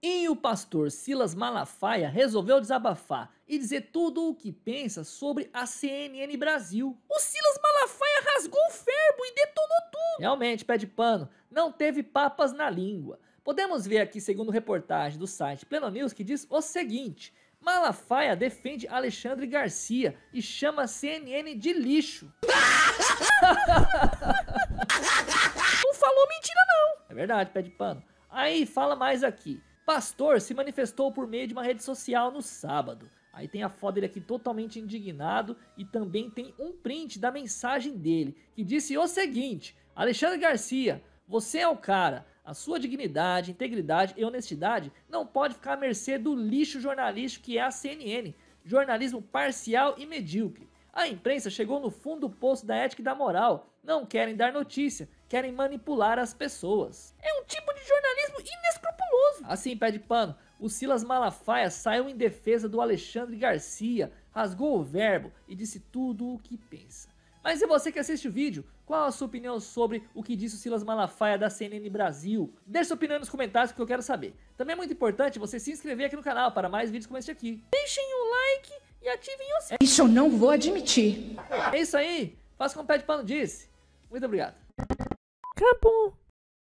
E o pastor Silas Malafaia resolveu desabafar e dizer tudo o que pensa sobre a CNN Brasil. O Silas Malafaia rasgou o ferbo e detonou tudo. Realmente, pé de pano, não teve papas na língua. Podemos ver aqui, segundo reportagem do site Pleno News, que diz o seguinte: Malafaia defende Alexandre Garcia e chama CNN de lixo. não falou mentira, não. É verdade, pé de pano. Aí fala mais aqui. Pastor se manifestou por meio de uma rede social no sábado. Aí tem a foto dele aqui totalmente indignado e também tem um print da mensagem dele que disse o seguinte: Alexandre Garcia, você é o cara. A sua dignidade, integridade e honestidade não pode ficar à mercê do lixo jornalístico que é a CNN, jornalismo parcial e medíocre. A imprensa chegou no fundo do poço da ética e da moral. Não querem dar notícia, querem manipular as pessoas. É Assim, pé de pano, o Silas Malafaia saiu em defesa do Alexandre Garcia, rasgou o verbo e disse tudo o que pensa. Mas e você que assiste o vídeo? Qual a sua opinião sobre o que disse o Silas Malafaia da CNN Brasil? Deixe sua opinião nos comentários que eu quero saber. Também é muito importante você se inscrever aqui no canal para mais vídeos como este aqui. Deixem o like e ativem o... sininho. Isso eu não vou admitir. É isso aí. Faça como o Pé de Pano disse. Muito obrigado. Acabou.